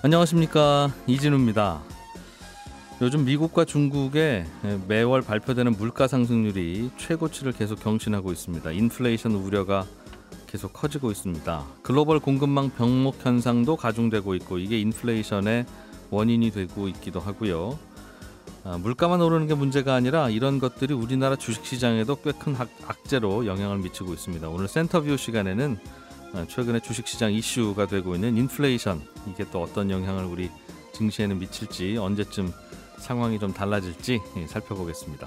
안녕하십니까 이진우입니다. 요즘 미국과 중국의 매월 발표되는 물가 상승률이 최고치를 계속 경신하고 있습니다. 인플레이션 우려가 계속 커지고 있습니다. 글로벌 공급망 병목 현상도 가중되고 있고 이게 인플레이션의 원인이 되고 있기도 하고요. 아, 물가만 오르는 게 문제가 아니라 이런 것들이 우리나라 주식시장에도 꽤 큰 악재로 영향을 미치고 있습니다. 오늘 센터뷰 시간에는 어, 최근에 주식시장 이슈가 되고 있는 인플레이션 이게 또 어떤 영향을 우리 증시에는 미칠지 언제쯤 상황이 좀 달라질지 예, 살펴보겠습니다.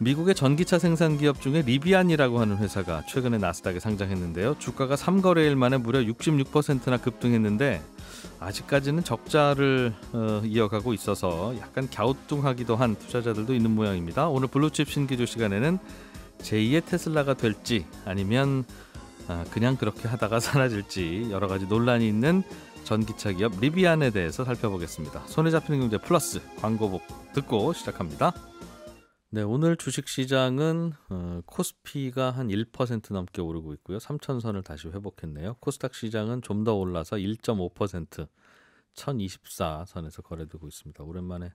미국의 전기차 생산 기업 중에 리비안이라고 하는 회사가 최근에 나스닥에 상장했는데요. 주가가 3거래일 만에 무려 66%나 급등했는데 아직까지는 적자를 어, 이어가고 있어서 약간 갸우뚱하기도 한 투자자들도 있는 모양입니다. 오늘 블루칩 신기조 시간에는 제2의 테슬라가 될지 아니면 아, 그냥 그렇게 하다가 사라질지 여러 가지 논란이 있는 전기차 기업 리비안에 대해서 살펴보겠습니다. 손에 잡히는 경제 플러스 광고 듣고 시작합니다. 네, 오늘 주식 시장은 어, 코스피가 한 1% 넘게 오르고 있고요. 3천선을 다시 회복했네요. 코스닥 시장은 좀 더 올라서 1.5% 1024선에서 거래되고 있습니다. 오랜만에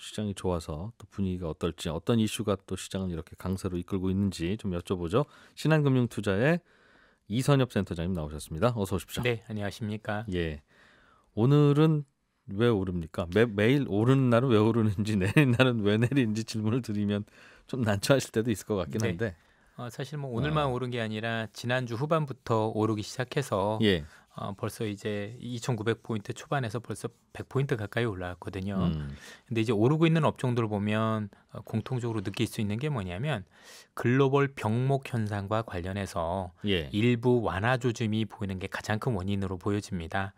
시장이 좋아서 또 분위기가 어떨지 어떤 이슈가 또 시장을 이렇게 강세로 이끌고 있는지 좀 여쭤보죠. 신한금융투자의 이선엽 센터장님 나오셨습니다. 어서 오십시오. 네, 안녕하십니까. 예. 오늘은 왜 오릅니까? 매, 매일 오르는 날은 왜 오르는지 내리는 날은 왜 내리는지 질문을 드리면 좀 난처하실 때도 있을 것 같긴 네. 한데 네. 어, 사실 뭐 오늘만 어. 오른 게 아니라 지난주 후반부터 오르기 시작해서 예. 어, 벌써 이제 2,900포인트 초반에서 벌써 100포인트 가까이 올라왔거든요. 음. 근데 이제 오르고 있는 업종들을 보면 어, 공통적으로 느낄 수 있는 게 뭐냐면 글로벌 병목 현상과 관련해서 예. 일부 완화 조짐이 보이는 게 가장 큰 원인으로 보여집니다.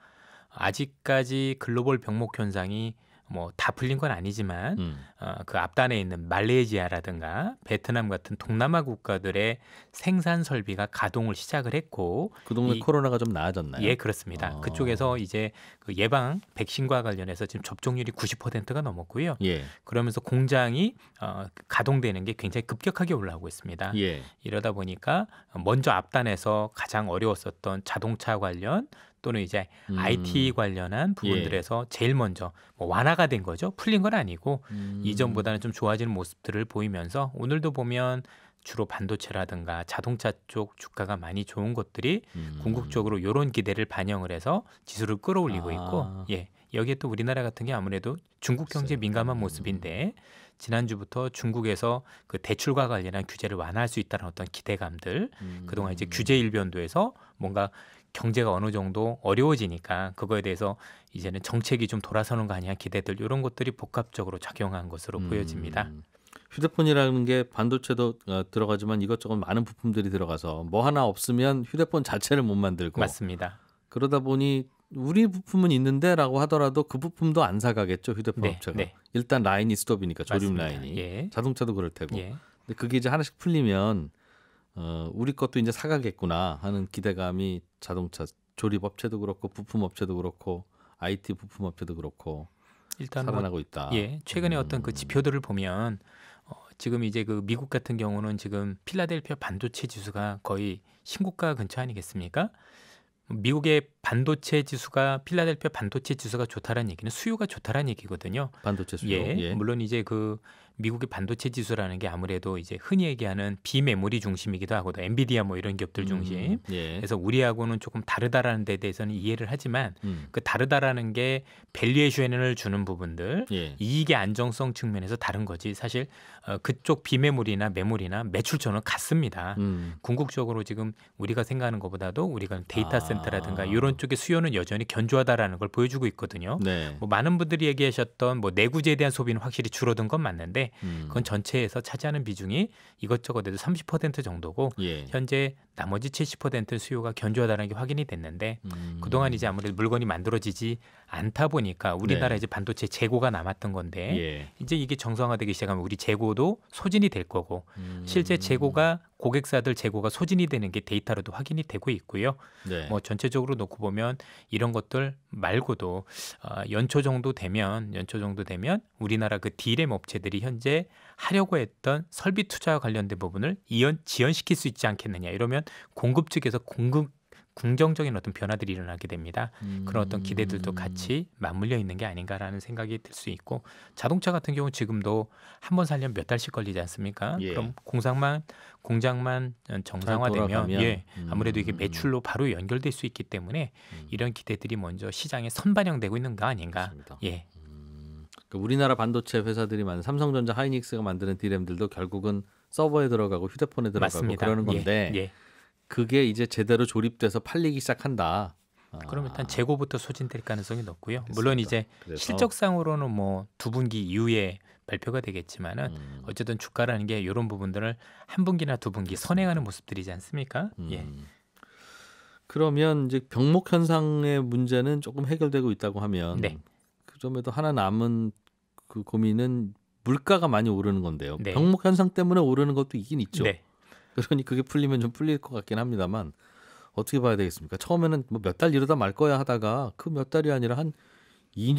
아직까지 글로벌 병목 현상이 뭐다 풀린 건 아니지만 음. 어, 그 앞단에 있는 말레이시아라든가 베트남 같은 동남아 국가들의 생산 설비가 가동을 시작을 했고 그동안 이, 코로나가 좀 나아졌나요? 예 그렇습니다. 어. 그쪽에서 이제 그 예방 백신과 관련해서 지금 접종률이 90%가 넘었고요. 예. 그러면서 공장이 어, 가동되는 게 굉장히 급격하게 올라오고 있습니다. 예. 이러다 보니까 먼저 앞단에서 가장 어려웠었던 자동차 관련 또는 이제 음. IT 관련한 부분들에서 예. 제일 먼저 뭐 완화가 된 거죠. 풀린 건 아니고 음. 이전보다는 좀 좋아지는 모습들을 보이면서 오늘도 보면 주로 반도체라든가 자동차 쪽 주가가 많이 좋은 것들이 음. 궁극적으로 이런 기대를 반영을 해서 지수를 끌어올리고 아. 있고 예 여기에 또 우리나라 같은 게 아무래도 중국 경제 민감한 음. 모습인데 지난주부터 중국에서 그 대출과 관련한 규제를 완화할 수 있다는 어떤 기대감들 음. 그동안 이제 규제 일변도에서 뭔가 경제가 어느 정도 어려워지니까 그거에 대해서 이제는 정책이 좀 돌아서는 거 아니야 기대들 이런 것들이 복합적으로 작용한 것으로 음. 보여집니다. 휴대폰이라는 게 반도체도 어, 들어가지만 이것저것 많은 부품들이 들어가서 뭐 하나 없으면 휴대폰 자체를 못 만들고 맞습니다. 그러다 보니 우리 부품은 있는데라고 하더라도 그 부품도 안 사가겠죠 휴대폰 네, 업체가 네. 일단 라인이 스톱이니까 조립 맞습니다. 라인이 예. 자동차도 그럴 테고 예. 근데 그게 이제 하나씩 풀리면 어, 우리 것도 이제 사가겠구나 하는 기대감이 자동차 조립 업체도 그렇고 부품 업체도 그렇고 IT 부품 업체도 그렇고 일단 뭐 살아나고 뭐, 있다. 예, 최근에 음. 어떤 그 지표들을 보면 어, 지금 이제 그 미국 같은 경우는 지금 필라델피아 반도체 지수가 거의 신고가 근처 아니겠습니까? 미국의 반도체 지수가 필라델피아 반도체 지수가 좋다라는 얘기는 수요가 좋다라는 얘기거든요. 반도체 수요. 예, 예. 물론 이제 그 미국의 반도체 지수라는 게 아무래도 이제 흔히 얘기하는 비메모리 중심이기도 하고 엔비디아 뭐 이런 기업들 음, 중심. 음, 예. 그래서 우리하고는 조금 다르다라는 데 대해서는 이해를 하지만 음. 그 다르다라는 게 밸류에이션을 주는 부분들 예. 이익의 안정성 측면에서 다른 거지 사실 어, 그쪽 비메모리나 메모리나 매출처는 같습니다. 음. 궁극적으로 지금 우리가 생각하는 것보다도 우리가 데이터 아. 센터라든가 이런 그런 쪽의 수요는 여전히 견조하다라는 걸 보여주고 있거든요. 네. 뭐 많은 분들이 얘기하셨던 뭐 내구재에 대한 소비는 확실히 줄어든 건 맞는데 음. 그건 전체에서 차지하는 비중이 이것저것에도 30% 정도고 예. 현재 나머지 70% 수요가 견조하다는 게 확인이 됐는데 음. 그동안 이제 아무래도 물건이 만들어지지 않다 보니까 우리나라 네. 이제 반도체 재고가 남았던 건데 예. 이제 이게 정상화되기 시작하면 우리 재고도 소진이 될 거고 음. 실제 재고가 고객사들 재고가 소진이 되는 게 데이터로도 확인이 되고 있고요. 네. 뭐 전체적으로 놓고 보면 이런 것들 말고도 어, 연초 정도 되면 연초 정도 되면 우리나라 그 디램 업체들이 현재 하려고 했던 설비 투자와 관련된 부분을 이연 지연시킬 수 있지 않겠느냐 이러면 공급 측에서 공급 긍정적인 어떤 변화들이 일어나게 됩니다. 음. 그런 어떤 기대들도 음. 같이 맞물려 있는 게 아닌가라는 생각이 들 수 있고 자동차 같은 경우 지금도 한 번 살려면 몇 달씩 걸리지 않습니까? 예. 그럼 공상만 공장만 정상화되면 예, 아무래도 이게 음. 매출로 바로 연결될 수 있기 때문에 음. 이런 기대들이 먼저 시장에 선반영되고 있는 거 아닌가? 맞습니다. 예. 음. 그 우리나라 반도체 회사들이 만은 삼성전자, 하이닉스가 만드는 디 r a 들도 결국은 서버에 들어가고 휴대폰에 들어가고 맞습니다. 그러는 예. 건데 예. 예. 그게 이제 제대로 조립돼서 팔리기 시작한다. 아. 그럼 일단 재고부터 소진될 가능성이 높고요. 그렇습니다. 물론 이제 그래서. 실적상으로는 뭐 두 분기 이후에 발표가 되겠지만은 음. 어쨌든 주가라는 게 이런 부분들을 한 분기나 두 분기 선행하는 모습들이지 않습니까? 음. 예. 그러면 이제 병목 현상의 문제는 조금 해결되고 있다고 하면 네. 그점에도 하나 남은 그 고민은 물가가 많이 오르는 건데요. 네. 병목 현상 때문에 오르는 것도 있긴 있죠. 네. 그러니 그게 풀리면 좀 풀릴 것 같긴 합니다만 어떻게 봐야 되겠습니까? 처음에는 뭐 몇 달 이러다 말 거야 하다가 그 몇 달이 아니라 한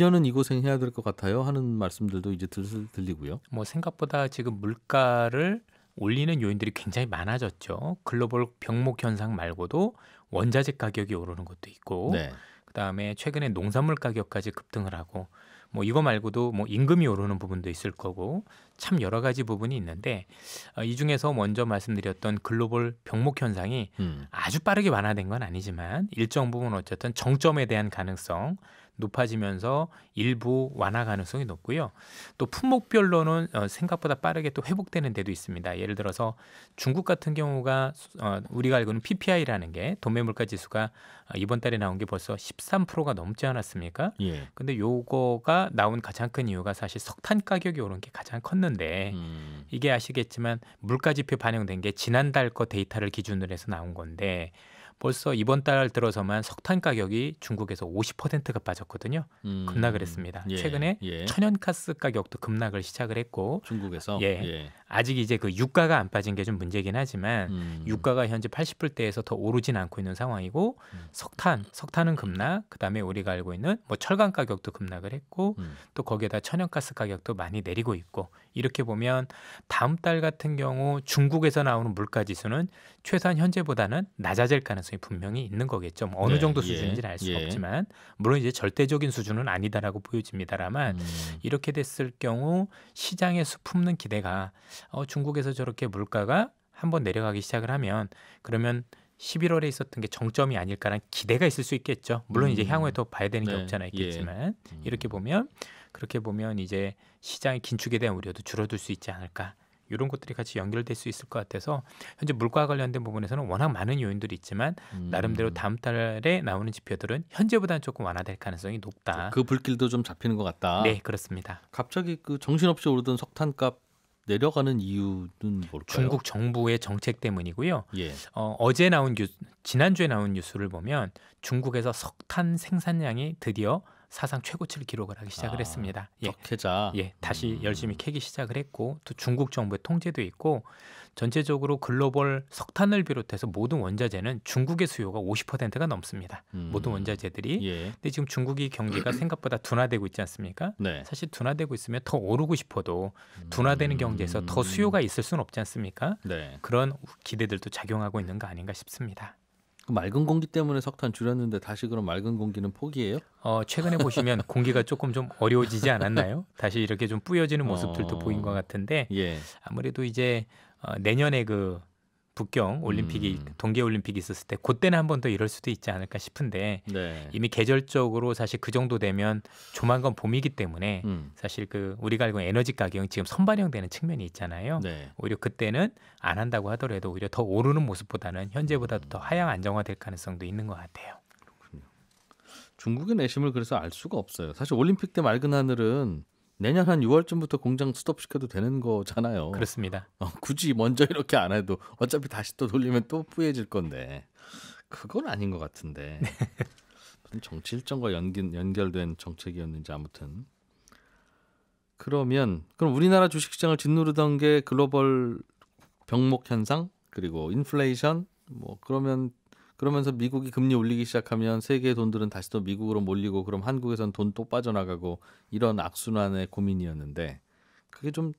2년은 이 고생 해야 될 것 같아요 하는 말씀들도 이제 슬 들리고요. 뭐 생각보다 지금 물가를 올리는 요인들이 굉장히 많아졌죠. 글로벌 병목 현상 말고도 원자재 가격이 오르는 것도 있고 네. 그다음에 최근에 농산물 가격까지 급등을 하고 뭐 이거 말고도 뭐 임금이 오르는 부분도 있을 거고 참 여러 가지 부분이 있는데 어, 이 중에서 먼저 말씀드렸던 글로벌 병목 현상이 음. 아주 빠르게 완화된 건 아니지만 일정 부분 어쨌든 정점에 대한 가능성 높아지면서 일부 완화 가능성이 높고요. 또 품목별로는 어, 생각보다 빠르게 또 회복되는 데도 있습니다. 예를 들어서 중국 같은 경우가 어, 우리가 알고 있는 PPI라는 게 도매 물가 지수가 어, 이번 달에 나온 게 벌써 13%가 넘지 않았습니까? 예. 근데 요거가 나온 가장 큰 이유가 사실 석탄 가격이 오른 게 가장 컸는데 음. 이게 아시겠지만 물가 지표 반영된 게 지난달 거 데이터를 기준으로 해서 나온 건데 벌써 이번 달 들어서만 석탄 가격이 중국에서 50%가 빠졌거든요. 음, 급락을 했습니다. 예, 최근에 예. 천연가스 가격도 급락을 시작을 했고 중국에서 예, 예. 아직 이제 그 유가가 안 빠진 게 좀 문제긴 하지만 음, 유가가 현재 80불대에서 더 오르진 않고 있는 상황이고 음. 석탄 석탄은 급락 그다음에 우리가 알고 있는 뭐 철강 가격도 급락을 했고 음. 또 거기에다 천연가스 가격도 많이 내리고 있고 이렇게 보면 다음 달 같은 경우 중국에서 나오는 물가 지수는 최소한 현재보다는 낮아질 가능성이 분명히 있는 거겠죠. 뭐 어느 네, 정도 예, 수준인지는 알 수가 예. 없지만 물론 이제 절대적인 수준은 아니다라고 보여집니다만 음. 이렇게 됐을 경우 시장에서 품는 기대가 어, 중국에서 저렇게 물가가 한번 내려가기 시작을 하면 그러면 11월에 있었던 게 정점이 아닐까라는 기대가 있을 수 있겠죠. 물론 음. 이제 향후에 더 봐야 되는 네. 없잖아 예. 있겠지만 예. 음. 이렇게 보면 그렇게 보면 이제 시장의 긴축에 대한 우려도 줄어들 수 있지 않을까 이런 것들이 같이 연결될 수 있을 것 같아서 현재 물가와 관련된 부분에서는 워낙 많은 요인들이 있지만 음. 나름대로 다음 달에 나오는 지표들은 현재보다는 조금 완화될 가능성이 높다. 그 불길도 좀 잡히는 것 같다. 네, 그렇습니다. 갑자기 그 정신없이 오르던 석탄값 내려가는 이유는 뭘까요? 중국 정부의 정책 때문이고요. 예. 어, 제 나온 뉴스, 지난주에 나온 뉴스를 보면 중국에서 석탄 생산량이 드디어 사상 최고치를 기록을 하기 시작을 아, 했습니다. 예. 캐자. 예, 다시 음. 열심히 캐기 시작을 했고 또 중국 정부의 통제도 있고 전체적으로 글로벌 석탄을 비롯해서 모든 원자재는 중국의 수요가 50%가 넘습니다. 음. 모든 원자재들이. 예. 근데 지금 중국이 경기가 생각보다 둔화되고 있지 않습니까? 네. 사실 둔화되고 있으면 더 오르고 싶어도 음. 둔화되는 경제에서 더 수요가 있을 수는 없지 않습니까? 네. 그런 기대들도 작용하고 있는 거 아닌가 싶습니다. 그 맑은 공기 때문에 석탄 줄였는데 다시 그럼 맑은 공기는 포기해요? 어, 최근에 보시면 공기가 조금 좀 어려워지지 않았나요? 다시 이렇게 좀 뿌여지는 모습들도 어... 보인 것 같은데 예. 아무래도 이제 어, 내년에 그 북경 올림픽이 음. 동계 올림픽이 있었을 때 그때는 한 번 더 이럴 수도 있지 않을까 싶은데 네. 이미 계절적으로 사실 그 정도 되면 조만간 봄이기 때문에 음. 사실 그 우리가 알고 에너지 가격이 지금 선반영되는 측면이 있잖아요. 네. 오히려 그때는 안 한다고 하더라도 오히려 더 오르는 모습보다는 현재보다도 음. 더 하향 안정화될 가능성도 있는 것 같아요. 중국의 내심을 그래서 알 수가 없어요. 사실 올림픽 때 맑은 하늘은 내년 한 6월쯤부터 공장 스톱시켜도 되는 거잖아요. 그렇습니다. 어, 굳이 먼저 이렇게 안 해도 어차피 다시 또 돌리면 또 뿌얘질 건데 그건 아닌 것 같은데 네. 정치 일정과 연기, 연결된 정책이었는지 아무튼 그러면 그럼 우리나라 주식시장을 짓누르던 게 글로벌 병목 현상 그리고 인플레이션 뭐 그러면 그러면서 미국이 금리 올리기 시작하면 세계의 돈들은 다시 또 미국으로 몰리고 그럼 한국에선 돈 또 빠져나가고 이런 악순환의 고민이었는데 그게 좀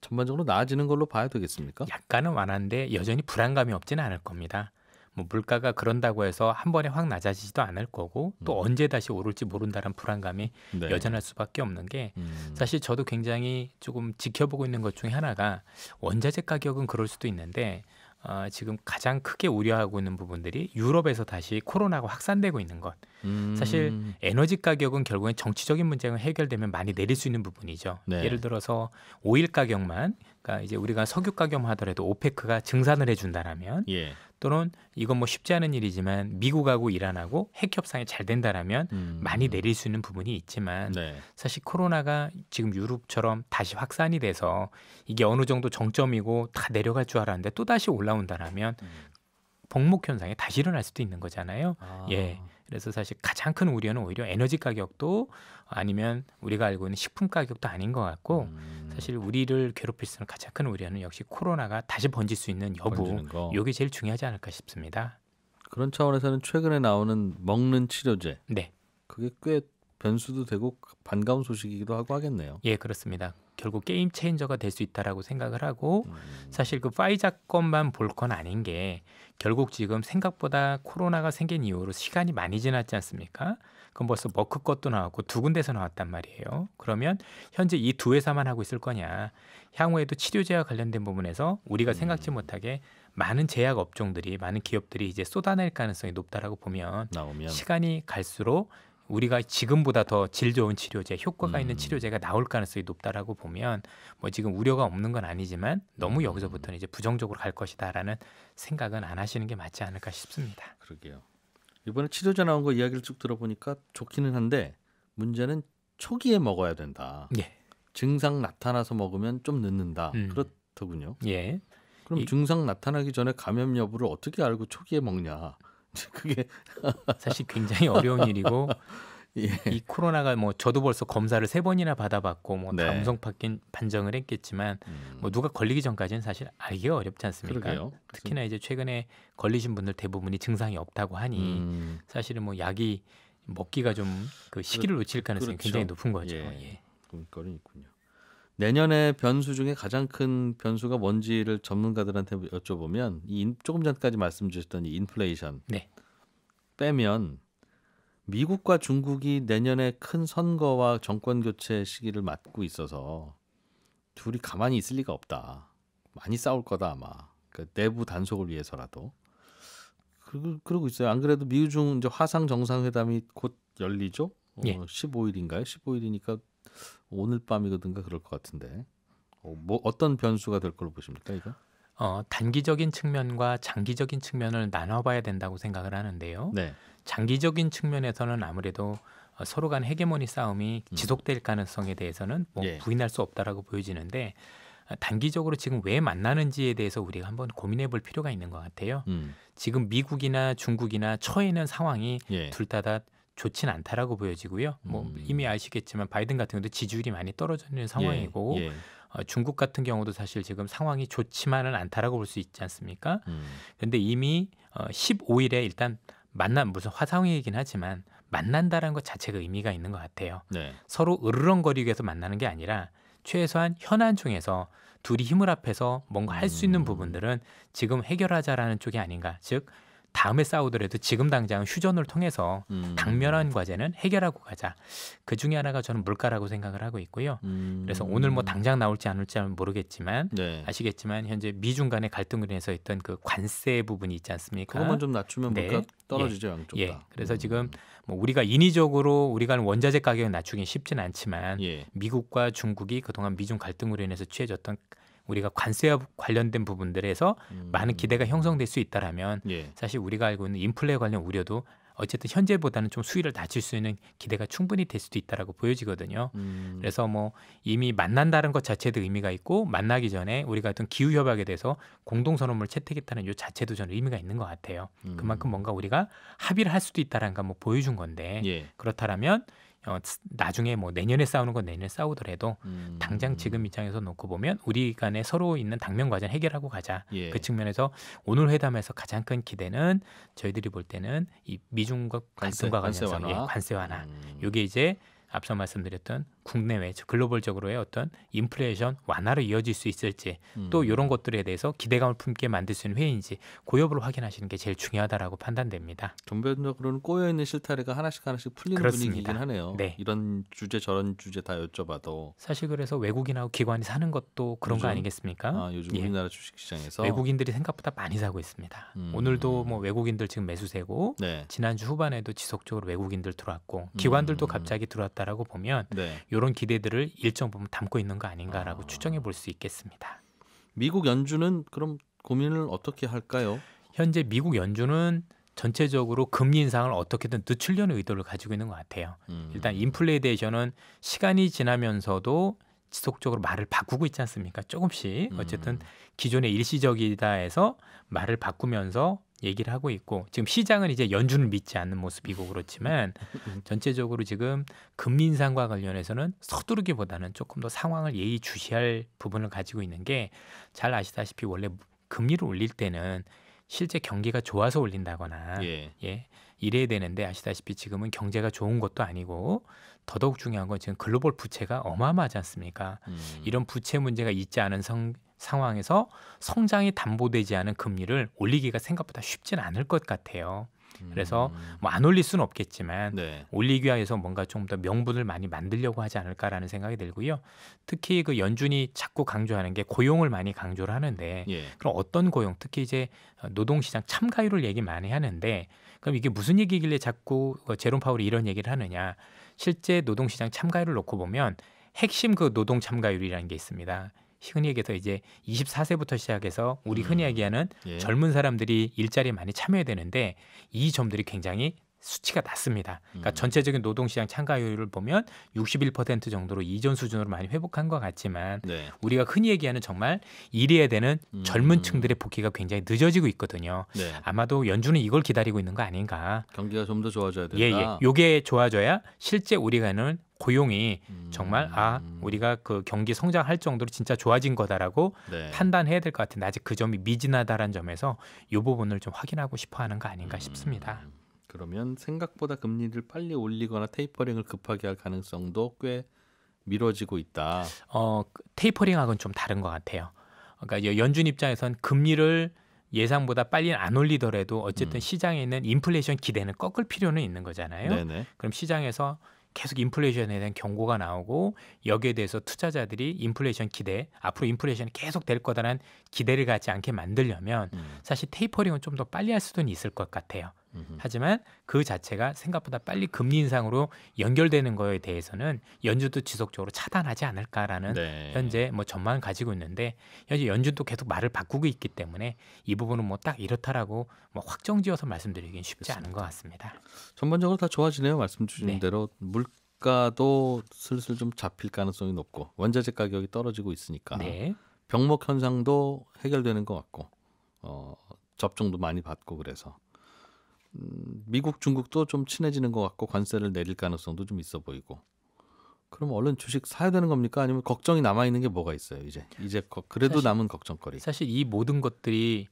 전반적으로 나아지는 걸로 봐야 되겠습니까? 약간은 완화인데 여전히 불안감이 없지는 않을 겁니다. 뭐 물가가 그런다고 해서 한 번에 확 낮아지지도 않을 거고 또 음. 언제 다시 오를지 모른다는 불안감이 네. 여전할 수밖에 없는 게 음. 사실 저도 굉장히 조금 지켜보고 있는 것 중에 하나가 원자재 가격은 그럴 수도 있는데 어, 지금 가장 크게 우려하고 있는 부분들이 유럽에서 다시 코로나가 확산되고 있는 것. 음. 사실 에너지 가격은 결국엔 정치적인 문제가 해결되면 많이 내릴 수 있는 부분이죠. 네. 예를 들어서 오일 가격만 그러니까 이제 우리가 석유 가격 만 하더라도 오페크가 증산을 해준다라면 예. 또는 이건 뭐 쉽지 않은 일이지만 미국하고 이란하고 핵 협상이 잘 된다라면 음. 많이 내릴 수 있는 부분이 있지만 네. 사실 코로나가 지금 유럽처럼 다시 확산이 돼서 이게 어느 정도 정점이고 다 내려갈 줄 알았는데 또 다시 올라온다라면 음. 복목 현상이 다시 일어날 수도 있는 거잖아요. 아. 예. 그래서 사실 가장 큰 우려는 오히려 에너지 가격도 아니면 우리가 알고 있는 식품 가격도 아닌 것 같고 음. 사실 우리를 괴롭힐 수는 있 가장 큰 우려는 역시 코로나가 다시 번질 수 있는 여부 요게 제일 중요하지 않을까 싶습니다. 그런 차원에서는 최근에 나오는 먹는 치료제 네. 그게 꽤 변수도 되고 반가운 소식이기도 하고 하겠네요. 예, 그렇습니다. 결국 게임 체인저가 될 수 있다라고 생각을 하고 음. 사실 그 파이자 건만 볼 건 아닌 게 결국 지금 생각보다 코로나가 생긴 이후로 시간이 많이 지났지 않습니까? 그럼 벌써 머크것도 나왔고 두 군데서 나왔단 말이에요. 그러면 현재 이 두 회사만 하고 있을 거냐? 향후에도 치료제와 관련된 부분에서 우리가 생각지 음. 못하게 많은 제약 업종들이 많은 기업들이 이제 쏟아낼 가능성이 높다라고 보면 나오면. 시간이 갈수록 우리가 지금보다 더 질 좋은 치료제, 효과가 있는 음. 치료제가 나올 가능성이 높다라고 보면 뭐 지금 우려가 없는 건 아니지만 너무 음. 여기서부터는 이제 부정적으로 갈 것이다라는 생각은 안 하시는 게 맞지 않을까 싶습니다. 그러게요. 이번에 치료제 나온 거 이야기를 쭉 들어보니까 좋기는 한데 문제는 초기에 먹어야 된다. 예. 증상 나타나서 먹으면 좀 늦는다. 음. 그렇더군요. 예. 그럼 이... 증상 나타나기 전에 감염 여부를 어떻게 알고 초기에 먹냐? 그게 사실 굉장히 어려운 일이고 예. 이 코로나가 뭐 저도 벌써 검사를 세 번이나 받아봤고 뭐 네. 음성 판정을 했겠지만 음. 뭐 누가 걸리기 전까지는 사실 알기 어렵지 않습니까? 그러게요. 특히나 이제 최근에 걸리신 분들 대부분이 증상이 없다고 하니 음. 사실은 뭐 약이 먹기가 좀 그 시기를 놓칠 가능성이 그렇죠. 굉장히 높은 거죠. 예. 예. 그런 있군요. 내년에 변수 중에 가장 큰 변수가 뭔지를 전문가들한테 여쭤보면 이 조금 전까지 말씀주셨던 이 인플레이션 네. 빼면 미국과 중국이 내년에 큰 선거와 정권 교체 시기를 맞고 있어서 둘이 가만히 있을 리가 없다. 많이 싸울 거다 아마 그 내부 단속을 위해서라도 그, 그러고 있어요. 안 그래도 미중 이제 화상 정상회담이 곧 열리죠. 어, 예. 15일인가요? 15일이니까 오늘 밤이거든가 그럴 것 같은데 어, 뭐 어떤 변수가 될 걸로 보십니까 이거? 어, 단기적인 측면과 장기적인 측면을 나눠봐야 된다고 생각을 하는데요. 네. 장기적인 측면에서는 아무래도 어, 서로 간 헤게모니 싸움이 음. 지속될 가능성에 대해서는 뭐 예. 부인할 수 없다라고 보여지는데 어, 단기적으로 지금 왜 만나는지에 대해서 우리가 한번 고민해 볼 필요가 있는 것 같아요. 음. 지금 미국이나 중국이나 처해 있는 상황이 예. 둘다다 다 좋진 않다라고 보여지고요. 뭐 음. 이미 아시겠지만 바이든 같은 경우도 지지율이 많이 떨어져 있는 상황이고 예, 예. 어, 중국 같은 경우도 사실 지금 상황이 좋지만은 않다라고 볼 수 있지 않습니까? 음. 그런데 이미 어, 15일에 일단 만난 무슨 화상회의이긴 하지만 만난다라는 것 자체가 의미가 있는 것 같아요. 네. 서로 으르렁거리기 위해서 만나는 게 아니라 최소한 현안 중에서 둘이 힘을 합해서 뭔가 할 수 있는 음. 부분들은 지금 해결하자라는 쪽이 아닌가. 즉 다음에 싸우더라도 지금 당장 휴전을 통해서 음. 당면한 과제는 해결하고 가자. 그 중에 하나가 저는 물가라고 생각을 하고 있고요. 음. 그래서 오늘 뭐 당장 나올지 안 올지 모르겠지만 네. 아시겠지만 현재 미중 간의 갈등으로 인해서 있던 그 관세 부분이 있지 않습니까? 그것만 좀 낮추면 네. 물가 예. 떨어지죠 예. 양쪽 다. 예. 그래서 음. 지금 뭐 우리가 인위적으로 우리가 원자재 가격을 낮추긴 쉽진 않지만 예. 미국과 중국이 그동안 미중 갈등으로 인해서 취해졌던 우리가 관세와 관련된 부분들에서 음. 많은 기대가 형성될 수 있다라면 예. 사실 우리가 알고 있는 인플레 관련 우려도 어쨌든 현재보다는 좀 수위를 낮출 수 있는 기대가 충분히 될 수도 있다라고 보여지거든요. 음. 그래서 뭐 이미 만난다는 것 자체도 의미가 있고 만나기 전에 우리가 어떤 기후 협약에 대해서 공동 선언을 채택했다는 요 자체도 저는 의미가 있는 것 같아요. 음. 그만큼 뭔가 우리가 합의를 할 수도 있다라는 걸뭐 보여준 건데 예. 그렇다라면 어, 나중에 뭐 내년에 싸우는 건 내년에 싸우더라도 음. 당장 지금 입장에서 놓고 보면 우리 간에 서로 있는 당면 과제 해결하고 가자. 그 예. 그 측면에서 오늘 회담에서 가장 큰 기대는 저희들이 볼 때는 이 미중과 관세, 관세 완화, 예, 관세 완화. 음. 이게 이제 앞서 말씀드렸던 국내외 글로벌적으로의 어떤 인플레이션 완화로 이어질 수 있을지 음. 또 이런 것들에 대해서 기대감을 품게 만들 수 있는 회인지 의고엽을 확인하시는 게 제일 중요하다라고 판단됩니다. 전반적으로는 꼬여 있는 실타래가 하나씩 하나씩 풀리는 그렇습니다. 분위기이긴 하네요. 네. 이런 주제 저런 주제 다 여쭤봐도 사실 그래서 외국인하고 기관이 사는 것도 그런 요즘? 거 아니겠습니까? 아, 요즘 예. 우리나라 주식시장에서 외국인들이 생각보다 많이 사고 있습니다. 음. 오늘도 뭐 외국인들 지금 매수세고 네. 지난주 후반에도 지속적으로 외국인들 들어왔고 음. 기관들도 음. 갑자기 들어왔다. 있다라고 보면 네. 이런 기대들을 일정 부분 담고 있는 거 아닌가라고 아... 추정해 볼 수 있겠습니다. 미국 연준은 그럼 고민을 어떻게 할까요? 현재 미국 연준은 전체적으로 금리 인상을 어떻게든 늦추려는 의도를 가지고 있는 것 같아요. 음. 일단 인플레이션은 시간이 지나면서도 지속적으로 말을 바꾸고 있지 않습니까? 조금씩 음. 어쨌든 기존의 일시적이다 해서 말을 바꾸면서 얘기를 하고 있고 지금 시장은 이제 연준을 믿지 않는 모습이고 그렇지만 전체적으로 지금 금리 인상과 관련해서는 서두르기보다는 조금 더 상황을 예의주시할 부분을 가지고 있는 게 잘 아시다시피 원래 금리를 올릴 때는 실제 경기가 좋아서 올린다거나 예. 예. 이래야 되는데 아시다시피 지금은 경제가 좋은 것도 아니고 더더욱 중요한 건 지금 글로벌 부채가 어마어마하지 않습니까? 음. 이런 부채 문제가 있지 않은 성, 상황에서 성장이 담보되지 않은 금리를 올리기가 생각보다 쉽진 않을 것 같아요. 그래서 음. 뭐안 올릴 수는 없겠지만 네. 올리기 위해서 뭔가 좀 더 명분을 많이 만들려고 하지 않을까라는 생각이 들고요. 특히 그 연준이 자꾸 강조하는 게 고용을 많이 강조를 하는데 예. 그럼 어떤 고용, 특히 이제 노동시장 참가율을 얘기 많이 하는데 그럼 이게 무슨 얘기길래 자꾸 어, 제롬 파월이 이런 얘기를 하느냐? 실제 노동시장 참가율을 놓고 보면 핵심 그 노동 참가율이라는 게 있습니다. 흔히 얘기해서 이제 24세부터 시작해서 우리 흔히 음. 얘기하는 음. 예. 젊은 사람들이 일자리에 많이 참여해야 되는데 이 점들이 굉장히 수치가 낮습니다. 그러니까 음. 전체적인 노동시장 참가율을 보면 61% 정도로 이전 수준으로 많이 회복한 것 같지만 네. 우리가 흔히 얘기하는 정말 일해야 되는 음. 젊은 층들의 복귀가 굉장히 늦어지고 있거든요. 네. 아마도 연준은 이걸 기다리고 있는 거 아닌가. 경기가 좀 더 좋아져야 된다. 예, 예. 요게 좋아져야 실제 우리가 는 고용이 음. 정말 아 우리가 그 경기 성장할 정도로 진짜 좋아진 거다라고 네. 판단해야 될 것 같은데 아직 그 점이 미진하다라는 점에서 이 부분을 좀 확인하고 싶어하는 거 아닌가 음. 싶습니다. 그러면 생각보다 금리를 빨리 올리거나 테이퍼링을 급하게 할 가능성도 꽤 미뤄지고 있다. 어, 그 테이퍼링하고는 좀 다른 것 같아요. 그러니까 연준 입장에선 금리를 예상보다 빨리 안 올리더라도 어쨌든 음. 시장에 있는 인플레이션 기대는 꺾을 필요는 있는 거잖아요. 네네. 그럼 시장에서 계속 인플레이션에 대한 경고가 나오고 여기에 대해서 투자자들이 인플레이션 기대 앞으로 인플레이션이 계속 될 거다라는 기대를 갖지 않게 만들려면 음. 사실 테이퍼링은 좀 더 빨리 할 수도 있을 것 같아요. 음흠. 하지만 그 자체가 생각보다 빨리 금리 인상으로 연결되는 거에 대해서는 연준도 지속적으로 차단하지 않을까라는 네. 현재 뭐 전망을 가지고 있는데 현재 연준도 계속 말을 바꾸고 있기 때문에 이 부분은 뭐 딱 이렇다라고 뭐 확정지어서 말씀드리긴 쉽지 그렇습니다. 않은 것 같습니다. 전반적으로 다 좋아지네요. 말씀 주신 네. 대로 물 가도 슬슬 좀 잡힐 가능성이 높고 원자재 가격이 떨어지고 있으니까 네. 병목 현상도 해결되는 것 같고 어, 접종도 많이 받고 그래서 음, 미국, 중국도 좀 친해지는 것 같고 관세를 내릴 가능성도 좀 있어 보이고. 그럼 얼른 주식 사야 되는 겁니까? 아니면 걱정이 남아 있는 게 뭐가 있어요? 이제 이제 그래도 사실, 남은 걱정거리. 사실 이 모든 것들이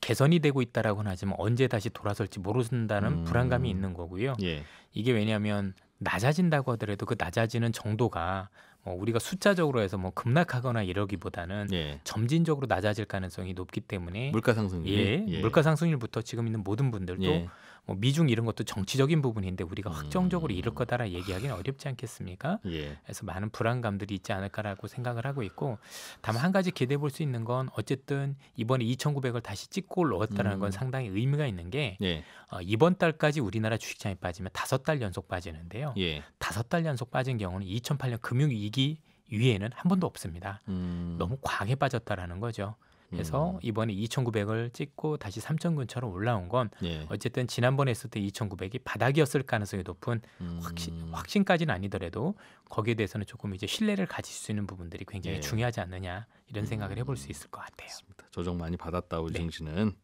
개선이 되고 있다라고는 하지만 언제 다시 돌아설지 모르는다는 음. 불안감이 있는 거고요. 예. 이게 왜냐하면 낮아진다고 하더라도 그 낮아지는 정도가 어, 우리가 숫자적으로 해서 뭐 급락하거나 이러기보다는 예. 점진적으로 낮아질 가능성이 높기 때문에 물가 상승률 예, 예. 물가 상승률부터 지금 있는 모든 분들도 예. 뭐 미중 이런 것도 정치적인 부분인데 우리가 확정적으로 이럴 음. 거다라 얘기하기는 어렵지 않겠습니까? 예. 그래서 많은 불안감들이 있지 않을까라고 생각을 하고 있고 다만 한 가지 기대해 볼 수 있는 건 어쨌든 이번에 2,900을 다시 찍고 올라왔다는 음. 건 상당히 의미가 있는 게 예. 어, 이번 달까지 우리나라 주식장이 빠지면 다섯 달 연속 빠지는데요. 예. 다섯 달 연속 빠진 경우는 2008년 금융위기 위에는 한 번도 없습니다. 음. 너무 과하게 빠졌다라는 거죠. 해서 음. 이번에 2,900을 찍고 다시 3천 근처로 올라온 건 예. 어쨌든 지난번에 했을 때 2,900이 바닥이었을 가능성이 높은 음. 확신, 확신까지는 아니더라도 거기에 대해서는 조금 이제 신뢰를 가질 수 있는 부분들이 굉장히 예. 중요하지 않느냐 이런 생각을 해볼 수 음. 있을 것 같아요. 맞습니다. 조정 많이 받았다 우리 네. 정신은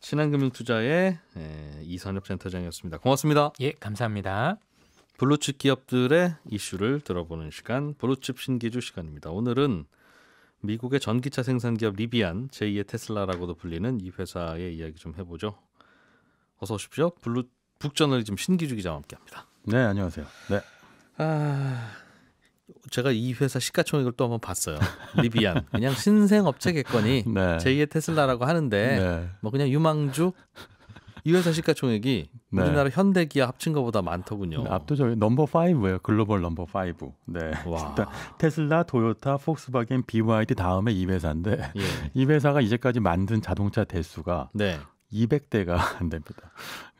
신한금융투자의 예, 이선엽 센터장이었습니다. 고맙습니다. 예, 감사합니다. 블루칩 기업들의 이슈를 들어보는 시간, 블루칩 신기주 시간입니다. 오늘은 미국의 전기차 생산 기업 리비안, 제2의 테슬라라고도 불리는 이 회사의 이야기 좀 해보죠. 어서 오십시오. 블루 북저널리즘 신기주 기자와 함께합니다. 네, 안녕하세요. 네. 아, 제가 이 회사 시가총액을 또 한번 봤어요. 리비안 그냥 신생 업체겠거니 네. 제2의 테슬라라고 하는데 네. 뭐 그냥 유망주 이 회사 시가총액이 네. 우리나라 현대기아 합친 것보다 많더군요. 음, 압도적인 넘버 5예요. 글로벌 넘버 5. 네. 와. 테슬라, 도요타, 폭스바겐, BYD 다음에 이 회사인데 예. 이 회사가 이제까지 만든 자동차 대수가 네. 200대가 안 됩니다.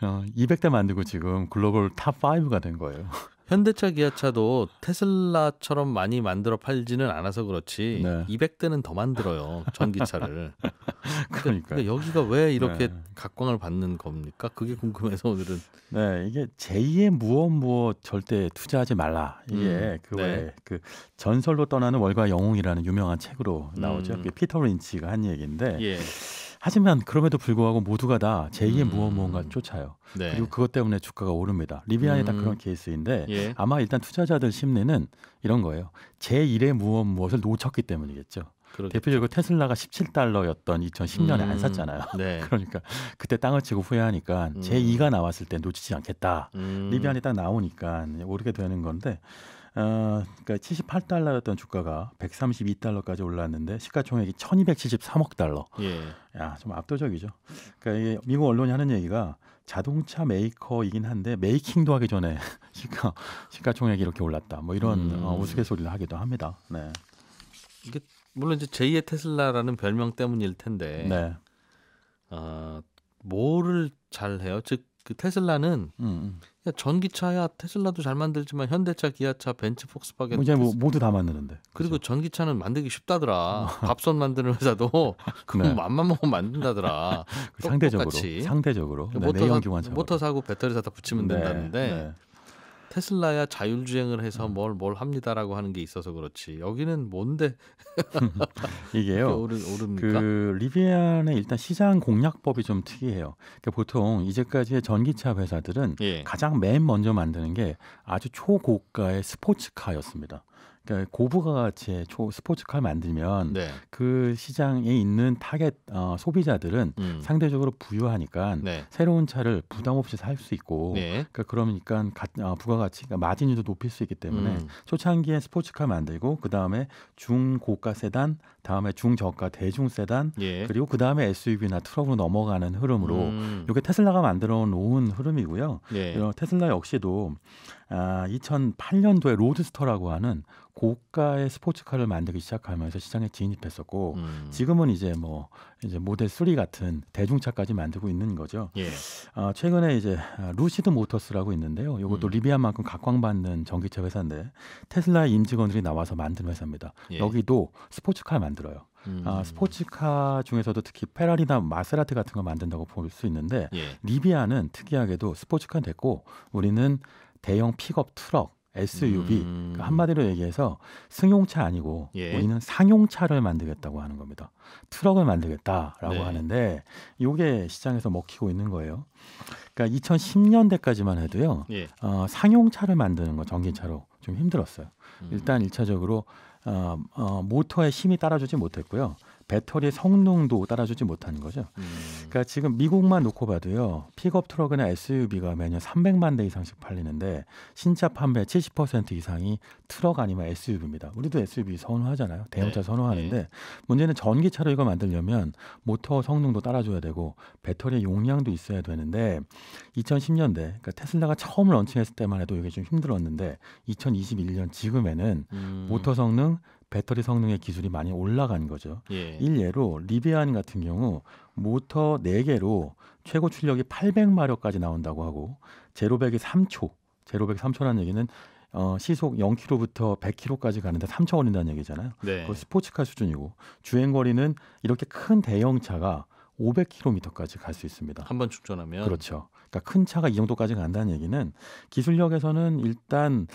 200대 어, 만들고 지금 글로벌 탑 5가 된 거예요. 현대차 기아차도 테슬라처럼 많이 만들어 팔지는 않아서 그렇지 네. 200대는 더 만들어요 전기차를. 그러니까 근데 여기가 왜 이렇게 네. 각광을 받는 겁니까? 그게 궁금해서 오늘은. 네 이게 제2의 무엇 무엇 절대 투자하지 말라 이게 음, 그왜 네. 그 전설로 떠나는 월과 영웅이라는 유명한 책으로 음. 나오죠. 음. 피터 린치가 한 얘기인데. 예. 하지만 그럼에도 불구하고 모두가 다 제2의 음. 무언가 쫓아요. 네. 그리고 그것 때문에 주가가 오릅니다. 리비안이 음. 다 그런 케이스인데 예. 아마 일단 투자자들 심리는 이런 거예요. 제1의 무언 무엇을 놓쳤기 때문이겠죠. 그러겠죠. 대표적으로 테슬라가 17달러였던 2010년에 음. 안 샀잖아요. 네. 그러니까 그때 땅을 치고 후회하니까 음. 제2가 나왔을 때 놓치지 않겠다. 음. 리비안이 딱 나오니까 오르게 되는 건데 어, 그러니까 78달러였던 주가가 132달러까지 올랐는데 시가총액이 1,273억 달러. 예. 야, 좀 압도적이죠. 그러니까 이게 미국 언론이 하는 얘기가 자동차 메이커이긴 한데 메이킹도 하기 전에 시가 시가총액이 이렇게 올랐다. 뭐 이런 음. 어, 우스갯소리를 하기도 합니다. 네. 이게 물론 이제 제2의 테슬라라는 별명 때문일 텐데. 네. 어, 뭐를 잘 해요? 즉그 테슬라는 음. 야, 음. 전기차야 테슬라도 잘 만들지만 현대차, 기아차, 벤츠, 폭스바겐 뭐 이제 뭐 모두 다 만드는데 그리고 그렇죠? 전기차는 만들기 쉽다더라. 밥솥 어. 만드는 회사도 네. 그거 네. 맘만 먹으면 만든다더라. 그 상대적으로 똑같이. 상대적으로 네, 모터, 사, 모터 사고 배터리 사다 붙이면 네. 된다는데 네. 테슬라야 자율주행을 해서 뭘뭘 음. 뭘 합니다라고 하는 게 있어서 그렇지 여기는 뭔데 이게요 오른, 그 리비안의 일단 시장 공략법이 좀 특이해요 그러니까 보통 이제까지의 전기차 회사들은 예. 가장 맨 먼저 만드는 게 아주 초고가의 스포츠카였습니다 그러니까 고부가 가치의 초 스포츠카를 만들면 네. 그 시장에 있는 타겟 어, 소비자들은 음. 상대적으로 부유하니까 네. 새로운 차를 부담 없이 살 수 있고 네. 그러니까 그러니까 가, 어, 부가가치, 그러니까 마진율도 높일 수 있기 때문에 음. 초창기에 스포츠카 만들고 그 다음에 중고가 세단, 다음에 중저가 대중 세단, 예. 그리고 그 다음에 SUV나 트럭으로 넘어가는 흐름으로 음. 이게 테슬라가 만들어 놓은 흐름이고요. 예. 테슬라 역시도 아, 2008년도에 로드스터라고 하는 고가의 스포츠카를 만들기 시작하면서 시장에 진입했었고 음. 지금은 이제 뭐 이제 모델 3 같은 대중차까지 만들고 있는 거죠. 예. 아, 최근에 이제 루시드 모터스라고 있는데요. 이것도 음. 리비아만큼 각광받는 전기차 회사인데 테슬라 임직원들이 나와서 만든 회사입니다. 예. 여기도 스포츠카 만들어요. 음. 아, 스포츠카 중에서도 특히 페라리나 마세라트 같은 거 만든다고 볼 수 있는데 예. 리비아는 특이하게도 스포츠카 됐고 우리는 대형 픽업 트럭, SUV 음. 그러니까 한마디로 얘기해서 승용차 아니고 예. 우리는 상용차를 만들겠다고 하는 겁니다. 트럭을 만들겠다라고 네. 하는데 이게 시장에서 먹히고 있는 거예요. 그러니까 2010년대까지만 해도요 예. 어, 상용차를 만드는 거 전기차로 좀 힘들었어요. 음. 일단 일차적으로 어, 어, 모터의 힘이 따라주지 못했고요. 배터리 성능도 따라주지 못하는 거죠. 음. 그러니까 지금 미국만 놓고 봐도요. 픽업 트럭이나 SUV가 매년 300만 대 이상씩 팔리는데 신차 판매 70% 이상이 트럭 아니면 SUV입니다. 우리도 SUV 선호하잖아요. 대형차 네. 선호하는데 네. 문제는 전기차로 이거 만들려면 모터 성능도 따라줘야 되고 배터리 용량도 있어야 되는데 2010년대 그러니까 테슬라가 처음 런칭했을 때만 해도 이게 좀 힘들었는데 2021년 지금에는 음. 모터 성능 배터리 성능의 기술이 많이 올라간 거죠. 예. 일례로 리비안 같은 경우 모터 4개로 최고 출력이 800마력까지 나온다고 하고 제로백이 3초, 제로백 이 3초라는 얘기는 어, 시속 0km부터 100km까지 가는데 3초 걸린다는 얘기잖아요. 네. 그 스포츠카 수준이고 주행 거리는 이렇게 큰 대형차가 500km까지 갈 수 있습니다. 한 번 충전하면 그렇죠. 그러니까 큰 차가 이 정도까지 간다는 얘기는 기술력에서는 일단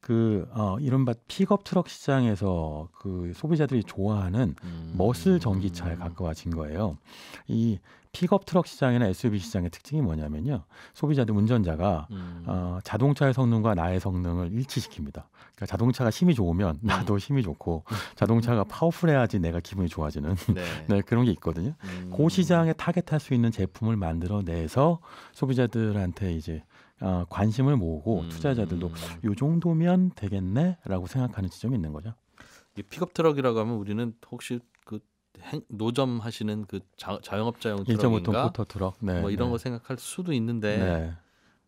그 어, 이른바 픽업 트럭 시장에서 그 소비자들이 좋아하는 음. 머슬 전기차에 가까워진 거예요. 이 픽업 트럭 시장이나 SUV 시장의 특징이 뭐냐면요. 소비자들 운전자가 음. 어, 자동차의 성능과 나의 성능을 일치시킵니다. 그러니까 자동차가 힘이 좋으면 음. 나도 힘이 좋고 자동차가 파워풀해야지 내가 기분이 좋아지는 네. 네, 그런 게 있거든요. 음. 그 시장에 타겟할 수 있는 제품을 만들어내서 소비자들한테 이제 어, 관심을 모으고 음. 투자자들도 요 정도면 되겠네라고 생각하는 지점이 있는 거죠. 픽업 트럭이라고 하면 우리는 혹시 노점하시는 그 자, 자영업자용 트럭인가 1.5톤 트럭 네, 뭐 이런 네. 거 생각할 수도 있는데 네.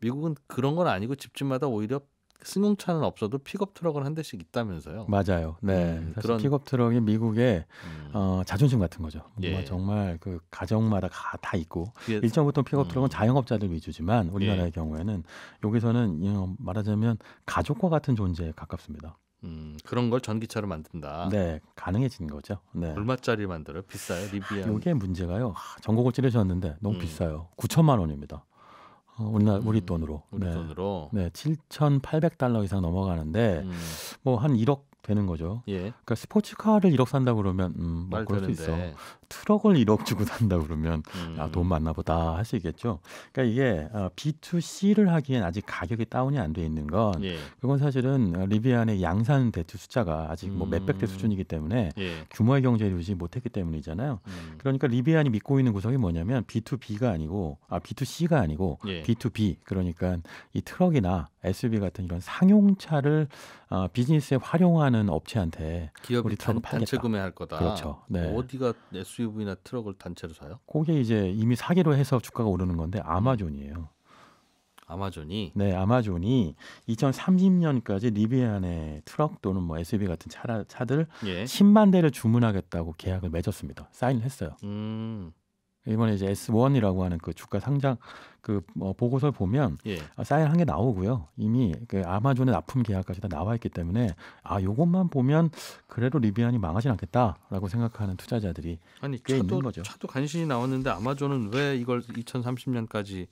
미국은 그런 건 아니고 집집마다 오히려 승용차는 없어도 픽업 트럭은 한 대씩 있다면서요? 맞아요. 네, 음, 사실 그런... 픽업 트럭이 미국의 음. 어, 자존심 같은 거죠. 뭐 예. 정말 그 가정마다 가, 다 있고 그게... 1.5톤 픽업 음. 트럭은 자영업자들 위주지만 우리나라의 예. 경우에는 여기서는 말하자면 가족과 같은 존재에 가깝습니다. 음, 그런 걸 전기차로 만든다. 네, 가능해진 거죠. 네. 얼마짜리 만들어요? 비싸요? 리비아. 이게 문제가요. 아, 전국을 찌르셨는데 너무 음. 비싸요. 9천만 원입니다. 어, 우리나 음, 우리 돈으로. 우리 네. 돈으로. 네, 7,800달러 이상 넘어가는데 음. 뭐한 1억 되는 거죠. 예. 그러니까 스포츠카를 1억 산다 그러면 음, 뭐 그럴 되는데. 수 있어. 트럭을 1억 주고 산다 그러면 음. 아, 돈 많나 보다 할 수 있겠죠 그러니까 이게 어, B2C를 하기엔 아직 가격이 다운이 안 돼 있는 건 예. 그건 사실은 리비안의 양산 대출 숫자가 아직 뭐 몇백 대 음. 수준이기 때문에 예. 규모의 경제를 유지 못했기 때문이잖아요. 음. 그러니까 리비안이 믿고 있는 구석이 뭐냐면 B2B가 아니고 아 B2C가 아니고 예. B2B 그러니까 이 트럭이나 SUV 같은 이런 상용차를 어, 비즈니스에 활용하는 업체한테 기업이 우리 트럭 단체 구매할 거다. 그렇죠. 네. 어디가 SUV SUV나 트럭을 단체로 사요? 그게 이제 이미 사기로 해서 주가가 오르는 건데 아마존이에요. 아마존이 네 아마존이 2030년까지 리비안의 트럭 또는 뭐 SUV 같은 차, 차들 예. 10만 대를 주문하겠다고 계약을 맺었습니다. 사인을 했어요. 음. 이번에 이제 S1이라고 하는 그 주가 상장 그뭐 보고서를 보면 예. 아, 사인 한게 나오고요. 이미 그 아마존의 납품 계약까지 다 나와 있기 때문에 아 요것만 보면 그래도 리비안이 망하진 않겠다라고 생각하는 투자자들이 아니, 꽤 차도, 있는 거죠. 차도 간신히 나왔는데 아마존은 왜 이걸 2030년까지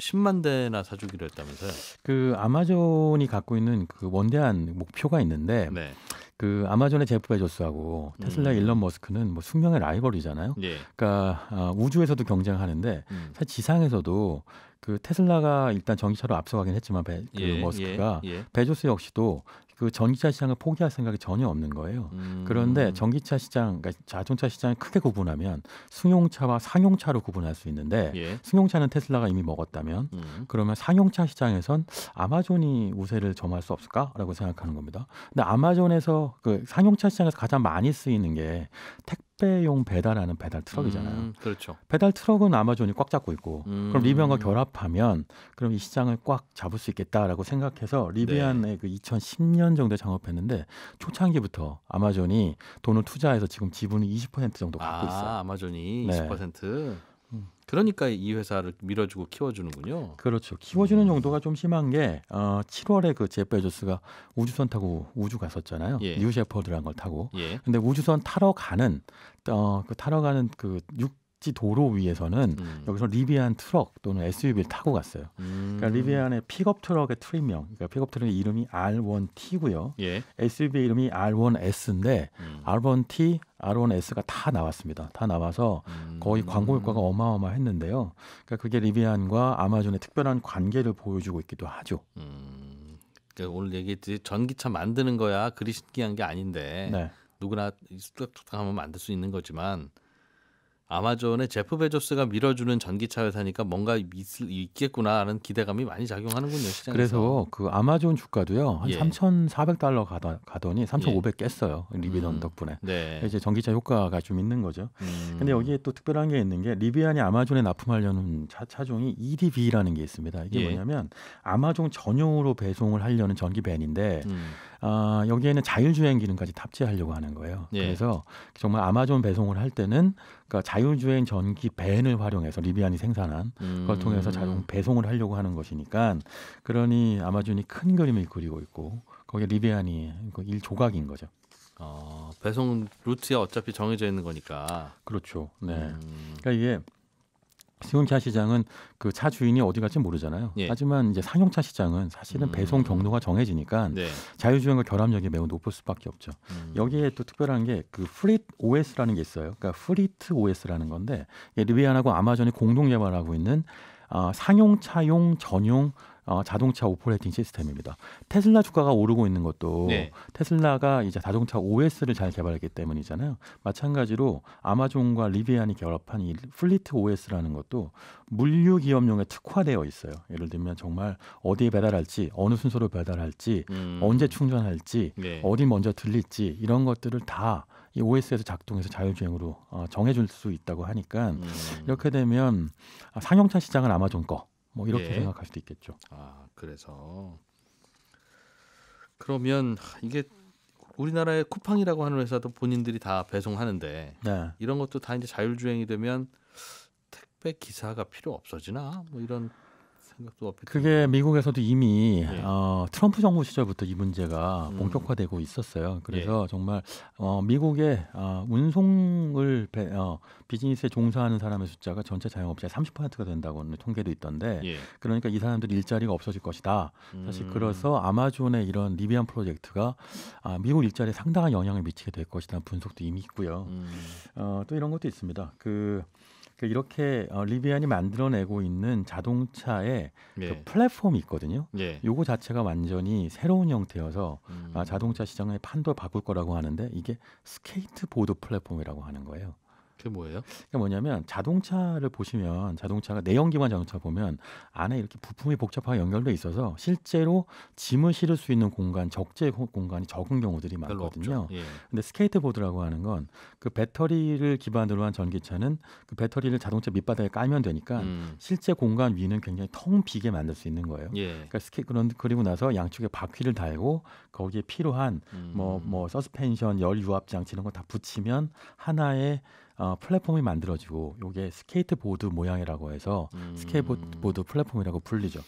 10만 대나 사주기로 했다면서요? 그 아마존이 갖고 있는 그 원대한 목표가 있는데 네. 그 아마존의 제프 베조스하고 테슬라 음. 일론 머스크는 뭐 숙명의 라이벌이잖아요. 예. 그러니까 아, 우주에서도 경쟁하는데 음. 사실 지상에서도 그 테슬라가 일단 전기차로 앞서가긴 했지만 베, 그 예, 예, 머스크가 예, 베조스 역시도 그 전기차 시장을 포기할 생각이 전혀 없는 거예요. 음. 그런데 전기차 시장, 그러니까 자동차 시장을 크게 구분하면 승용차와 상용차로 구분할 수 있는데 예. 승용차는 테슬라가 이미 먹었다면 음. 그러면 상용차 시장에선 아마존이 우세를 점할 수 없을까라고 생각하는 겁니다. 근데 아마존에서 그 상용차 시장에서 가장 많이 쓰이는 게택 택배용 배달하는 배달 트럭이잖아요. 음, 그렇죠. 배달 트럭은 아마존이 꽉 잡고 있고 음. 그럼 리비안과 결합하면 그럼 이 시장을 꽉 잡을 수 있겠다라고 생각해서 리비안의 네. 그 2010년 정도에 창업했는데 초창기부터 아마존이 돈을 투자해서 지금 지분이 20% 정도 갖고 아, 있어요. 아마존이 20%. 네. 그러니까 이 회사를 밀어주고 키워주는군요. 그렇죠. 키워주는 정도가 좀 심한 게 어, 7월에 그 제프 베조스가 우주선 타고 우주 갔었잖아요. 예. 뉴 셰퍼드라는 걸 타고. 예. 근데 우주선 타러 가는 어, 그 타러 가는 그6 각지 도로 위에서는 음. 여기서 리비안 트럭 또는 SUV를 타고 갔어요. 음. 그러니까 리비안의 픽업 트럭의 트림명, 그러니까 픽업 트럭의 이름이 R1T고요. 예. SUV 이름이 R1S인데 음. R1T, R1S가 다 나왔습니다. 다 나와서 음. 거의 광고 효과가 어마어마했는데요. 그러니까 그게 리비안과 아마존의 특별한 관계를 보여주고 있기도 하죠. 음. 그러니까 오늘 얘기했듯이 전기차 만드는 거야 그리 신기한 게 아닌데 네. 누구나 뚝딱뚝딱 하면 만들 수 있는 거지만 아마존의 제프 베조스가 밀어주는 전기차 회사니까 뭔가 있, 겠구나 하는 기대감이 많이 작용하는군요 시장에서. 그래서 그 아마존 주가도요 한 예. 3,400달러 가다, 가더니 3,500 예. 깼어요 리비돈 음. 덕분에. 네. 이제 전기차 효과가 좀 있는 거죠. 음. 근데 여기에 또 특별한 게 있는 게 리비안이 아마존에 납품하려는 차, 차종이 EDV라는 게 있습니다. 이게 예. 뭐냐면 아마존 전용으로 배송을 하려는 전기 밴인데 음. 아, 여기에는 자율주행 기능까지 탑재하려고 하는 거예요. 예. 그래서 정말 아마존 배송을 할 때는 그러니까 자율주행 전기 밴을 활용해서 리비안이 생산한 음. 그걸 통해서 음. 자동 배송을 하려고 하는 것이니까 그러니 아마존이 큰 그림을 그리고 있고 거기에 리비안이 그 일 조각인 거죠. 어, 배송 루트야 어차피 정해져 있는 거니까. 그렇죠. 네. 음. 그러니까 이게 승용차 시장은 그 차 주인이 어디 갈지 모르잖아요. 예. 하지만 이제 상용차 시장은 사실은 음. 배송 경로가 정해지니까 네. 자율주행과 결합력이 매우 높을 수밖에 없죠. 음. 여기에 또 특별한 게 그 프릿 리 OS라는 게 있어요. 그러니까 프리트 OS라는 건데 리비안하고 아마존이 공동 개발하고 있는 아, 상용차용 전용 어, 자동차 오퍼레이팅 시스템입니다. 테슬라 주가가 오르고 있는 것도 네. 테슬라가 이제 자동차 OS를 잘 개발했기 때문이잖아요. 마찬가지로 아마존과 리비안이 결합한 이 플리트 OS라는 것도 물류 기업용에 특화되어 있어요. 예를 들면 정말 어디에 배달할지, 어느 순서로 배달할지, 음. 언제 충전할지, 네. 어디 먼저 들릴지 이런 것들을 다 이 OS에서 작동해서 자율주행으로 어, 정해줄 수 있다고 하니까 음. 이렇게 되면 아, 상용차 시장은 아마존 거, 뭐 이렇게 예. 생각할 수도 있겠죠. 아 그래서 그러면 이게 우리나라의 쿠팡이라고 하는 회사도 본인들이 다 배송하는데 네. 이런 것도 다 이제 자율주행이 되면 택배 기사가 필요 없어지나 뭐 이런 생각도 없 그게 미국에서도 이미 예. 어, 트럼프 정부 시절부터 이 문제가 음. 본격화되고 있었어요. 그래서 예. 정말 어, 미국의 어, 운송을 배, 어, 비즈니스에 종사하는 사람의 숫자가 전체 자영업자의 30%가 된다고 하는 통계도 있던데 예. 그러니까 이 사람들이 일자리가 없어질 것이다. 사실 음. 그래서 아마존의 이런 리비안 프로젝트가 아, 미국 일자리에 상당한 영향을 미치게 될것이다는 분석도 이미 있고요. 음. 어, 또 이런 것도 있습니다. 그 그러니까 이렇게 어, 리비안이 만들어내고 있는 자동차의 그 예. 그 플랫폼이 있거든요. 예. 요거 자체가 완전히 새로운 형태여서 아, 음. 아, 자동차 시장의 판도 바꿀 거라고 하는데 이게 스케이트보드 플랫폼이라고 하는 거예요. 그게 뭐예요? 그게 그러니까 뭐냐면 자동차를 보시면 자동차가 내연기관 자동차 보면 안에 이렇게 부품이 복잡하게 연결돼 있어서 실제로 짐을 실을 수 있는 공간, 적재 공간이 적은 경우들이 많거든요. 예. 근데 스케이트보드라고 하는 건 그 배터리를 기반으로 한 전기차는 그 배터리를 자동차 밑바닥에 깔면 되니까 음. 실제 공간 위는 굉장히 텅 비게 만들 수 있는 거예요. 예. 그러니까 스케 그런 그리고 나서 양쪽에 바퀴를 달고 거기에 필요한 뭐뭐 음. 뭐 서스펜션, 열 유압 장치 이런 거 다 붙이면 하나의 어, 플랫폼이 만들어지고 요게 스케이트보드 모양이라고 해서 음. 스케이트보드 플랫폼이라고 불리죠.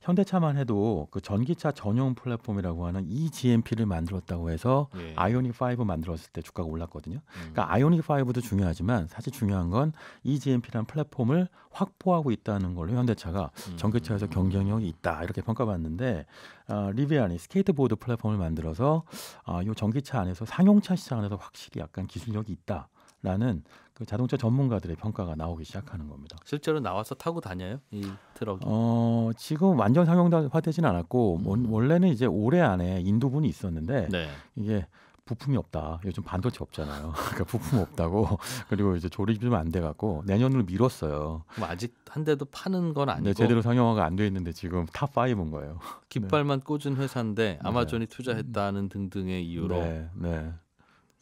현대차만 해도 그 전기차 전용 플랫폼이라고 하는 eGMP를 만들었다고 해서 예. 아이오닉 5 만들었을 때 주가가 올랐거든요. 음. 그러니까 아이오닉 5도 중요하지만 사실 중요한 건 eGMP라는 플랫폼을 확보하고 있다는 걸로 현대차가 음. 전기차에서 경쟁력이 있다 이렇게 평가받는데 어, 리비안이 스케이트보드 플랫폼을 만들어서 어, 이 전기차 안에서 상용차 시장 안에서 확실히 약간 기술력이 있다. 라는 그 자동차 전문가들의 평가가 나오기 시작하는 겁니다. 실제로 나와서 타고 다녀요? 이 트럭이? 어, 지금 완전 상용화되지는 않았고 음. 원래는 이제 올해 안에 인도분이 있었는데 네. 이게 부품이 없다. 요즘 반도체 없잖아요. 그러니까 부품 없다고 그리고 이제 조립이 좀 안돼 갖고 내년으로 미뤘어요. 그 아직 한 대도 파는 건 아니고 네, 제대로 상용화가 안 돼 있는데 지금 탑 5인 거예요. 깃발만 네. 꽂은 회사인데 네. 아마존이 네. 투자했다는 등등의 이유로 네. 네.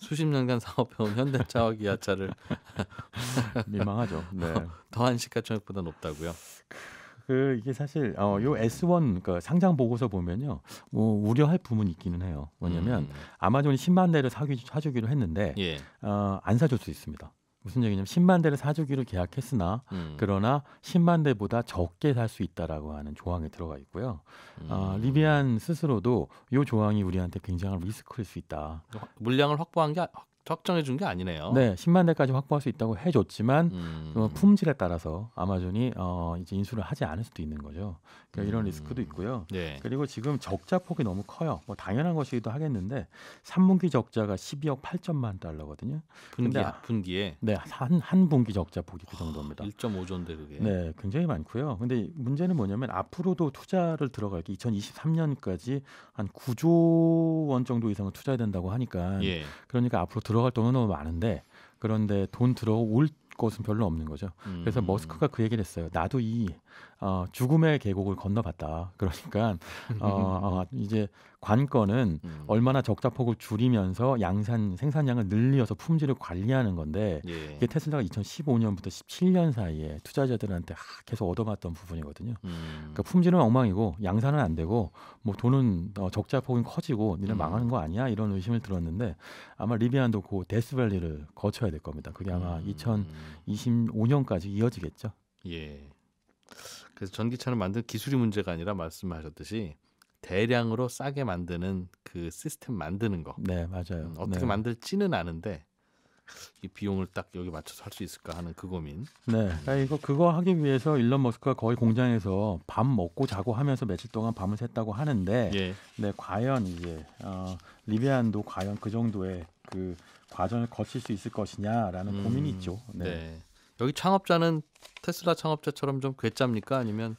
수십 년간 사업해온 현대차와 기아차를 민망하죠. 네. 어, 더한 시가총액보다 높다고요. 그 이게 사실 어요 S1 그 상장 보고서 보면요. 뭐 우려할 부분 이 있기는 해요. 뭐냐면 음. 아마존이 10만 대를 사 사주기로 했는데 예. 어안 사줄 수 있습니다. 무슨 얘기냐면 10만 대를 사주기로 계약했으나 음. 그러나 10만 대보다 적게 살 수 있다라고 하는 조항에 들어가 있고요. 음. 어, 리비안 스스로도 이 조항이 우리한테 굉장한 리스크일 수 있다. 물량을 확보한 게 확정해 준 게 아니네요. 네, 10만 대까지 확보할 수 있다고 해줬지만 음. 어, 품질에 따라서 아마존이 어, 이제 인수를 하지 않을 수도 있는 거죠. 그러니까 이런 음. 리스크도 있고요. 네. 그리고 지금 적자 폭이 너무 커요. 뭐 당연한 것이기도 하겠는데 3분기 적자가 12억 8천만 달러거든요. 분기 근데, 아, 분기에 네, 한 한 분기 적자 폭이 그 정도입니다. 1.5조인데 아, 그게. 네, 굉장히 많고요. 근데 문제는 뭐냐면 앞으로도 투자를 들어갈 게 2023년까지 한 9조 원 정도 이상을 투자해야 된다고 하니까 예. 그러니까 앞으로 들어갈 돈은 너무 많은데 그런데 돈 들어올 곳은 별로 없는 거죠. 그래서 음. 머스크가 그 얘기를 했어요. 나도 이 어, 죽음의 계곡을 건너봤다. 그러니까 어, 어 이제 관건은 음. 얼마나 적자폭을 줄이면서 양산 생산량을 늘려서 품질을 관리하는 건데 예. 이게 테슬라가 2015년부터 17년 사이에 투자자들한테 계속 얻어맞던 부분이거든요. 음. 그러니까 품질은 엉망이고 양산은 안 되고 뭐 돈은 어, 적자폭이 커지고 니네 음. 망하는 거 아니야 이런 의심을 들었는데 아마 리비안도 그 데스밸리를 거쳐야 될 겁니다. 그게 아마 2025년까지 음. 이어지겠죠. 예. 그래서 전기차를 만든 기술이 문제가 아니라 말씀하셨듯이 대량으로 싸게 만드는 그 시스템 만드는 거. 네, 맞아요. 음, 어떻게 네. 만들지는 아는데 이 비용을 딱 여기 맞춰서 할 수 있을까 하는 그 고민. 네, 그러니까 이거 그거 하기 위해서 일론 머스크가 거의 공장에서 밥 먹고 자고 하면서 며칠 동안 밤을 샜다고 하는데, 예. 네, 과연 이제 어, 리비안도 과연 그 정도의 그 과정을 거칠 수 있을 것이냐라는 음, 고민이 있죠. 네. 네. 여기 창업자는 테슬라 창업자처럼 좀 괴짜입니까? 아니면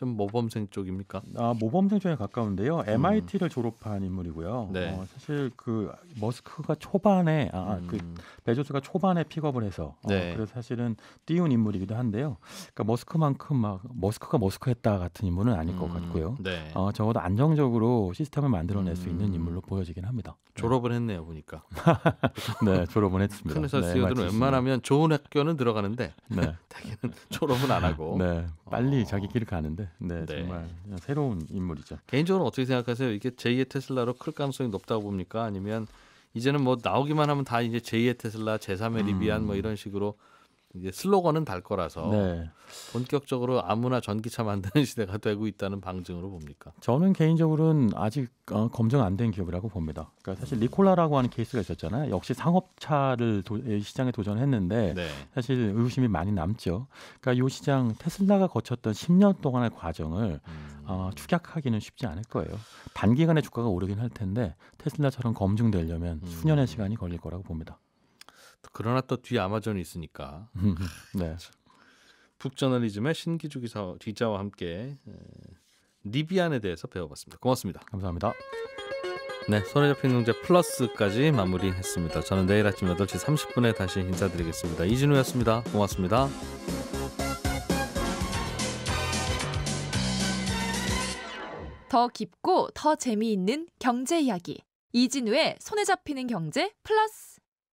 좀 모범생 쪽입니까? 아 모범생 쪽에 가까운데요. MIT를 음. 졸업한 인물이고요. 네. 어, 사실 그 머스크가 초반에 아그 아, 음. 베조스가 초반에 픽업을 해서 어, 네. 그래서 사실은 띄운 인물이기도 한데요. 그러니까 머스크만큼 막 머스크가 머스크했다 같은 인물은 아닐 음. 것 같고요. 네. 어, 적어도 안정적으로 시스템을 만들어낼 수 있는 음. 인물로 보여지긴 합니다. 네. 졸업을 했네요 보니까. 네 졸업은 했습니다. 큰 회사 CEO들은 네, 웬만하면 좋은 학교는 들어가는데 네. 대개는 졸업은 안 하고 네 빨리 어. 자기 길을 가는데 네, 네, 정말 새로운 인물이죠. 개인적으로 어떻게 생각하세요? 이게 제2의 테슬라로 클 가능성이 높다고 봅니까? 아니면 이제는 뭐 나오기만 하면 다 이제 제2의 테슬라, 제3의 음. 리비안 음. 뭐 이런 식으로 이제 슬로건은 달 거라서 네. 본격적으로 아무나 전기차 만드는 시대가 되고 있다는 방증으로 봅니까? 저는 개인적으로는 아직 어, 검증 안 된 기업이라고 봅니다. 그러니까 사실 리콜라라고 하는 케이스가 있었잖아요. 역시 상업차를 도, 시장에 도전했는데 네. 사실 의심이 구 많이 남죠. 그러니까 이 시장 테슬라가 거쳤던 10년 동안의 과정을 음. 어, 축약하기는 쉽지 않을 거예요. 단기간에 주가가 오르긴 할 텐데 테슬라처럼 검증되려면 음. 수년의 시간이 걸릴 거라고 봅니다. 그러나 또 뒤에 아마존이 있으니까. 네. 북저널리즘의 신기주 기사 기자와 함께 리비안에 대해서 배워봤습니다. 고맙습니다. 감사합니다. 네, 손에 잡힌 경제 플러스까지 마무리했습니다. 저는 내일 아침 8시 30분에 다시 인사드리겠습니다. 이진우였습니다. 고맙습니다. 더 깊고 더 재미있는 경제 이야기. 이진우의 손에 잡히는 경제 플러스.